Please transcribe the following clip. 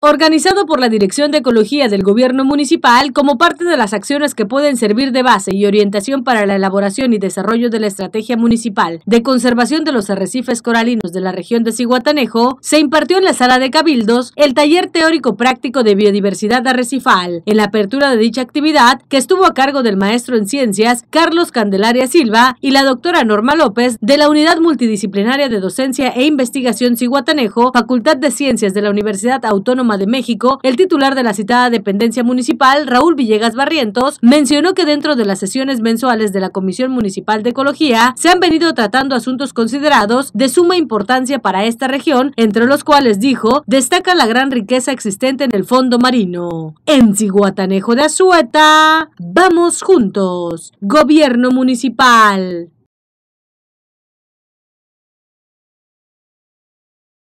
organizado por la Dirección de Ecología del Gobierno Municipal como parte de las acciones que pueden servir de base y orientación para la elaboración y desarrollo de la Estrategia Municipal de Conservación de los Arrecifes Coralinos de la región de ciguatanejo se impartió en la Sala de Cabildos el taller teórico práctico de biodiversidad arrecifal. En la apertura de dicha actividad, que estuvo a cargo del maestro en ciencias Carlos Candelaria Silva y la doctora Norma López de la Unidad Multidisciplinaria de Docencia e Investigación Ciguatanejo, Facultad de Ciencias de la Universidad Autónoma de México, el titular de la citada dependencia municipal, Raúl Villegas Barrientos, mencionó que dentro de las sesiones mensuales de la Comisión Municipal de Ecología se han venido tratando asuntos considerados de suma importancia para esta región, entre los cuales, dijo, destaca la gran riqueza existente en el fondo marino. En Ciguatanejo de Azueta, vamos juntos. Gobierno Municipal.